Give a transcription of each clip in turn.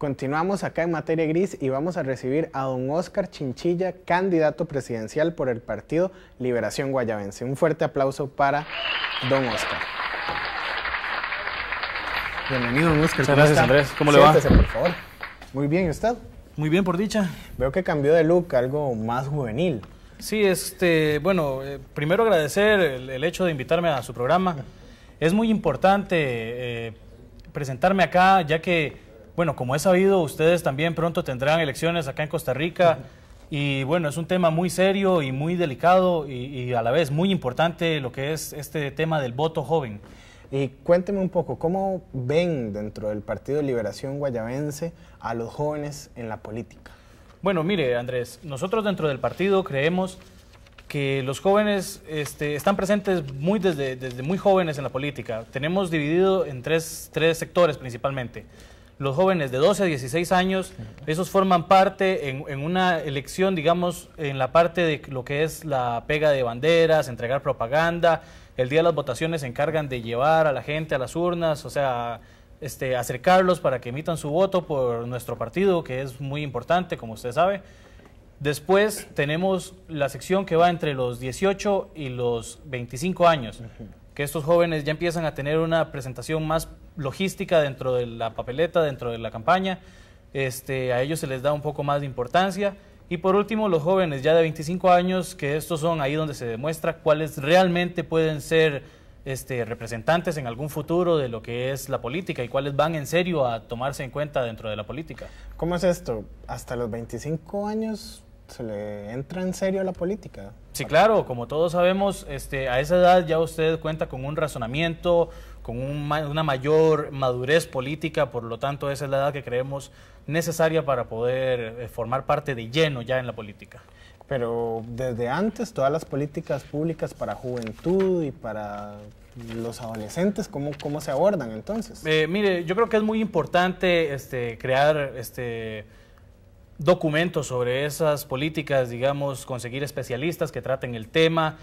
Continuamos acá en materia gris y vamos a recibir a don Oscar Chinchilla, candidato presidencial por el partido Liberación Guayabense. Un fuerte aplauso para don Oscar. Bienvenido, don Oscar. Muchas gracias, Andrés. ¿Cómo le va? por favor. Muy bien, ¿y usted? Muy bien, por dicha. Veo que cambió de look, algo más juvenil. Sí, este, bueno, eh, primero agradecer el, hecho de invitarme a su programa. Es muy importante eh, presentarme acá, ya que bueno, como he sabido, ustedes también pronto tendrán elecciones acá en Costa Rica. Y bueno, es un tema muy serio y muy delicado y, a la vez muy importante lo que es este tema del voto joven. Y cuénteme un poco, ¿cómo ven dentro del Partido de Liberación Guayabense a los jóvenes en la política? Bueno, mire, Andrés, nosotros dentro del partido creemos que los jóvenes este, están presentes muy desde, desde muy jóvenes en la política. Tenemos dividido en tres, tres sectores principalmente los jóvenes de 12 a 16 años, esos forman parte en, una elección, digamos, en la parte de lo que es la pega de banderas, entregar propaganda, el día de las votaciones se encargan de llevar a la gente a las urnas, o sea, este, acercarlos para que emitan su voto por nuestro partido, que es muy importante, como usted sabe. Después tenemos la sección que va entre los 18 y los 25 años, que estos jóvenes ya empiezan a tener una presentación más logística dentro de la papeleta, dentro de la campaña. Este, a ellos se les da un poco más de importancia. Y por último, los jóvenes ya de 25 años, que estos son ahí donde se demuestra cuáles realmente pueden ser este, representantes en algún futuro de lo que es la política y cuáles van en serio a tomarse en cuenta dentro de la política. ¿Cómo es esto? ¿Hasta los 25 años se le entra en serio la política? Sí, claro, como todos sabemos, este, a esa edad ya usted cuenta con un razonamiento, con una mayor madurez política, por lo tanto esa es la edad que creemos necesaria para poder eh, formar parte de lleno ya en la política. Pero desde antes todas las políticas públicas para juventud y para los adolescentes, ¿cómo, cómo se abordan entonces? Eh, mire, yo creo que es muy importante este, crear este, documentos sobre esas políticas, digamos, conseguir especialistas que traten el tema,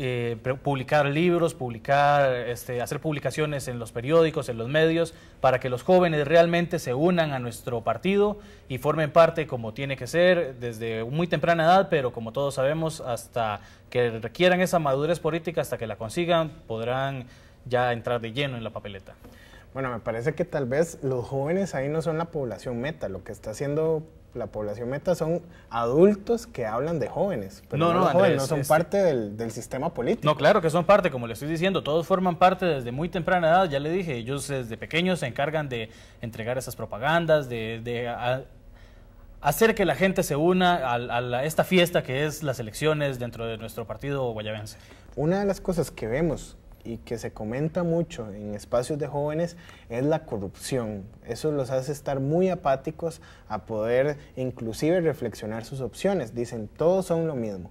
eh, publicar libros, publicar, este, hacer publicaciones en los periódicos, en los medios, para que los jóvenes realmente se unan a nuestro partido y formen parte como tiene que ser desde muy temprana edad, pero como todos sabemos, hasta que requieran esa madurez política, hasta que la consigan, podrán ya entrar de lleno en la papeleta. Bueno, me parece que tal vez los jóvenes ahí no son la población meta. Lo que está haciendo la población meta son adultos que hablan de jóvenes. Pero no, no, no son parte del, del, sistema político. No, claro que son parte, como le estoy diciendo, todos forman parte desde muy temprana edad, ya le dije, ellos desde pequeños se encargan de entregar esas propagandas, de, de hacer que la gente se una a, esta fiesta que es las elecciones dentro de nuestro partido guayabense. Una de las cosas que vemos y que se comenta mucho en espacios de jóvenes es la corrupción. Eso los hace estar muy apáticos a poder inclusive reflexionar sus opciones. Dicen, todos son lo mismo.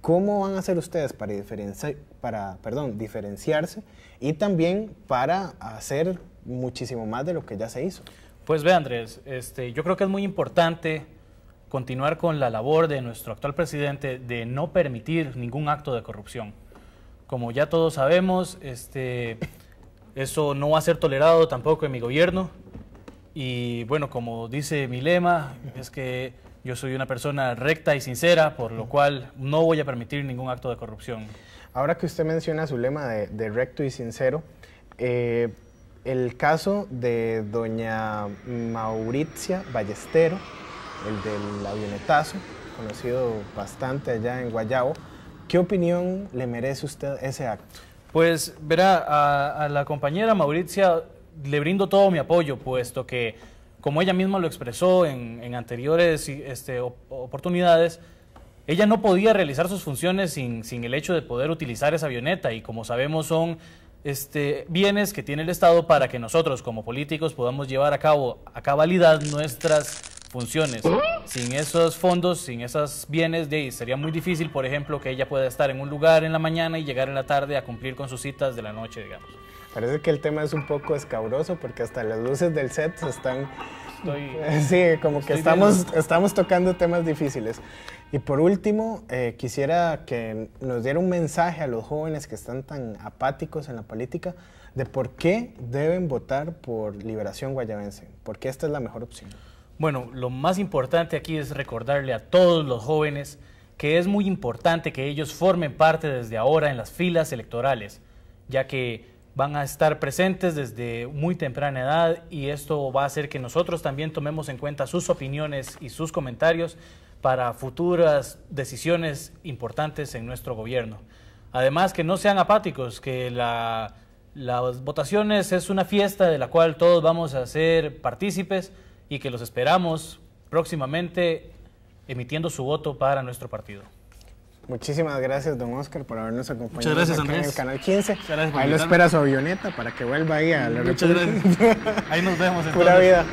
¿Cómo van a hacer ustedes para, diferenciar, para perdón, diferenciarse y también para hacer muchísimo más de lo que ya se hizo? Pues ve Andrés, este, yo creo que es muy importante continuar con la labor de nuestro actual presidente de no permitir ningún acto de corrupción. Como ya todos sabemos, este, eso no va a ser tolerado tampoco en mi gobierno. Y bueno, como dice mi lema, es que yo soy una persona recta y sincera, por lo cual no voy a permitir ningún acto de corrupción. Ahora que usted menciona su lema de, recto y sincero, eh, el caso de doña Mauricia Ballestero, el del avionetazo, conocido bastante allá en Guayabo, ¿Qué opinión le merece usted ese acto? Pues verá, a, la compañera Mauricia le brindo todo mi apoyo, puesto que, como ella misma lo expresó en, anteriores este, oportunidades, ella no podía realizar sus funciones sin, el hecho de poder utilizar esa avioneta y como sabemos son este, bienes que tiene el Estado para que nosotros como políticos podamos llevar a cabo a cabalidad nuestras funciones. Sin esos fondos, sin esos bienes, de, sería muy difícil, por ejemplo, que ella pueda estar en un lugar en la mañana y llegar en la tarde a cumplir con sus citas de la noche, digamos. Parece que el tema es un poco escabroso porque hasta las luces del set están... sí, como que estamos, estamos tocando temas difíciles. Y por último, eh, quisiera que nos diera un mensaje a los jóvenes que están tan apáticos en la política de por qué deben votar por Liberación Guayabense, porque esta es la mejor opción. Bueno, lo más importante aquí es recordarle a todos los jóvenes que es muy importante que ellos formen parte desde ahora en las filas electorales, ya que van a estar presentes desde muy temprana edad y esto va a hacer que nosotros también tomemos en cuenta sus opiniones y sus comentarios para futuras decisiones importantes en nuestro gobierno. Además, que no sean apáticos, que las votaciones es una fiesta de la cual todos vamos a ser partícipes y que los esperamos próximamente emitiendo su voto para nuestro partido. Muchísimas gracias, don Oscar, por habernos acompañado en el Canal 15. ahí lo espera su avioneta para que vuelva ahí a la Muchas gracias. Ahí nos vemos. Entonces. Pura vida.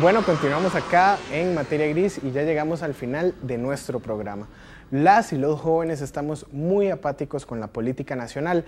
Bueno, continuamos acá en Materia Gris y ya llegamos al final de nuestro programa. Las y los jóvenes estamos muy apáticos con la política nacional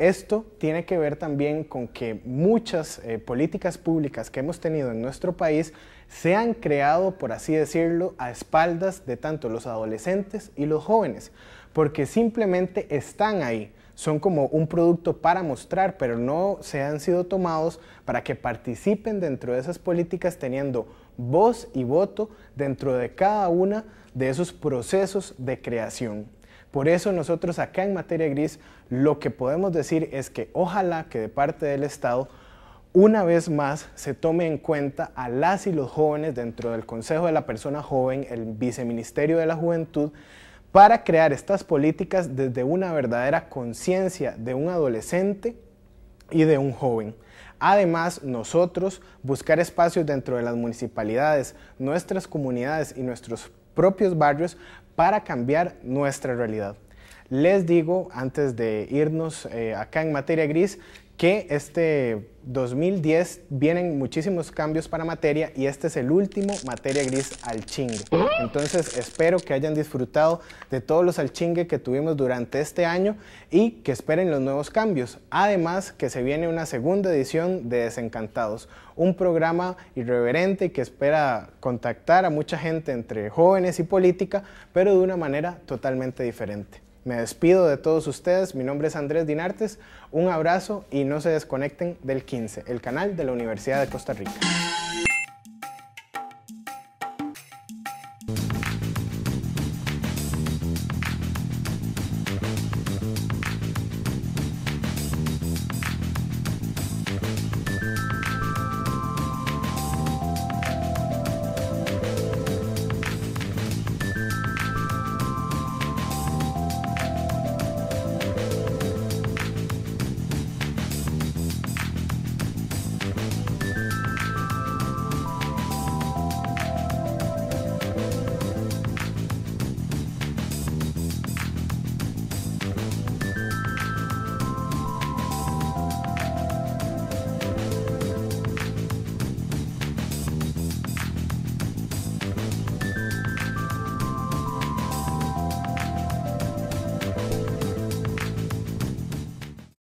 esto tiene que ver también con que muchas eh, políticas públicas que hemos tenido en nuestro país se han creado, por así decirlo, a espaldas de tanto los adolescentes y los jóvenes, porque simplemente están ahí, son como un producto para mostrar, pero no se han sido tomados para que participen dentro de esas políticas teniendo voz y voto dentro de cada una de esos procesos de creación. Por eso nosotros acá en materia gris lo que podemos decir es que ojalá que de parte del Estado una vez más se tome en cuenta a las y los jóvenes dentro del Consejo de la Persona Joven, el Viceministerio de la Juventud, para crear estas políticas desde una verdadera conciencia de un adolescente y de un joven. Además, nosotros buscar espacios dentro de las municipalidades, nuestras comunidades y nuestros propios barrios para cambiar nuestra realidad. Les digo, antes de irnos eh, acá en materia gris, que este 2010 vienen muchísimos cambios para materia y este es el último materia gris al chingue. Entonces espero que hayan disfrutado de todos los al chingue que tuvimos durante este año y que esperen los nuevos cambios. Además que se viene una segunda edición de Desencantados, un programa irreverente que espera contactar a mucha gente entre jóvenes y política, pero de una manera totalmente diferente. Me despido de todos ustedes, mi nombre es Andrés Dinartes, un abrazo y no se desconecten del 15, el canal de la Universidad de Costa Rica.